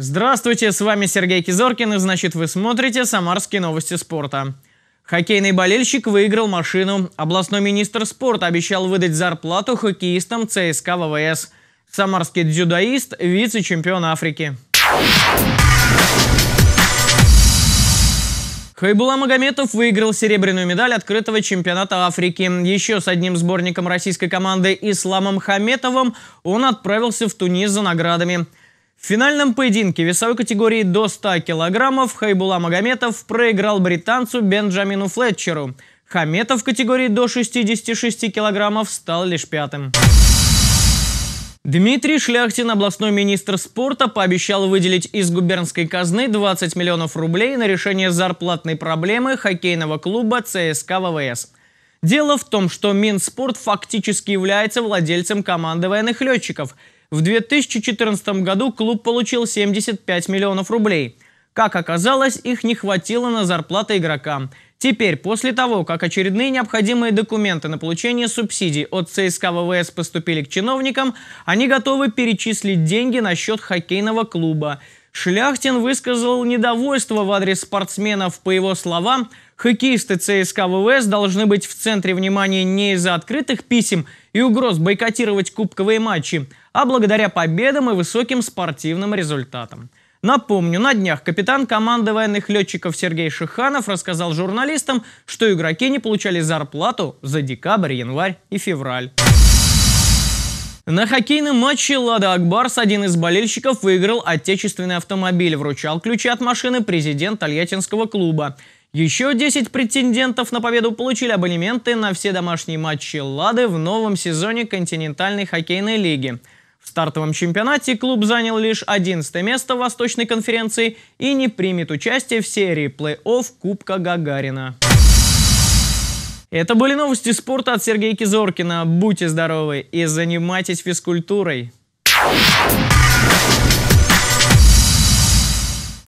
Здравствуйте, с вами Сергей Кизоркин, и значит вы смотрите «Самарские новости спорта». Хоккейный болельщик выиграл машину. Областной министр спорта обещал выдать зарплату хоккеистам ЦСКА ВВС. Самарский дзюдоист – вице-чемпион Африки. Хайбула Магометов выиграл серебряную медаль открытого чемпионата Африки. Еще с одним сборником российской команды Исламом Хаметовым он отправился в Тунис за наградами – в финальном поединке весовой категории до 100 килограммов Хайбула Магометов проиграл британцу Бенджамину Флетчеру. Хаметов в категории до 66 килограммов стал лишь пятым. Дмитрий Шляхтин, областной министр спорта, пообещал выделить из губернской казны 20 миллионов рублей на решение зарплатной проблемы хоккейного клуба ЦСК ВВС. Дело в том, что Минспорт фактически является владельцем команды военных летчиков – в 2014 году клуб получил 75 миллионов рублей – как оказалось, их не хватило на зарплаты игрокам. Теперь, после того, как очередные необходимые документы на получение субсидий от ЦСКА ВВС поступили к чиновникам, они готовы перечислить деньги на счет хоккейного клуба. Шляхтин высказал недовольство в адрес спортсменов. По его словам, хоккеисты ЦСКА ВВС должны быть в центре внимания не из-за открытых писем и угроз бойкотировать кубковые матчи, а благодаря победам и высоким спортивным результатам. Напомню, на днях капитан команды военных летчиков Сергей Шиханов рассказал журналистам, что игроки не получали зарплату за декабрь, январь и февраль. На хоккейном матче «Лада Акбарс» один из болельщиков выиграл отечественный автомобиль, вручал ключи от машины президент Тольяттинского клуба. Еще 10 претендентов на победу получили абонементы на все домашние матчи «Лады» в новом сезоне континентальной хоккейной лиги – в стартовом чемпионате клуб занял лишь 11 место в Восточной конференции и не примет участие в серии плей-офф Кубка Гагарина. Это были новости спорта от Сергея Кизоркина. Будьте здоровы и занимайтесь физкультурой.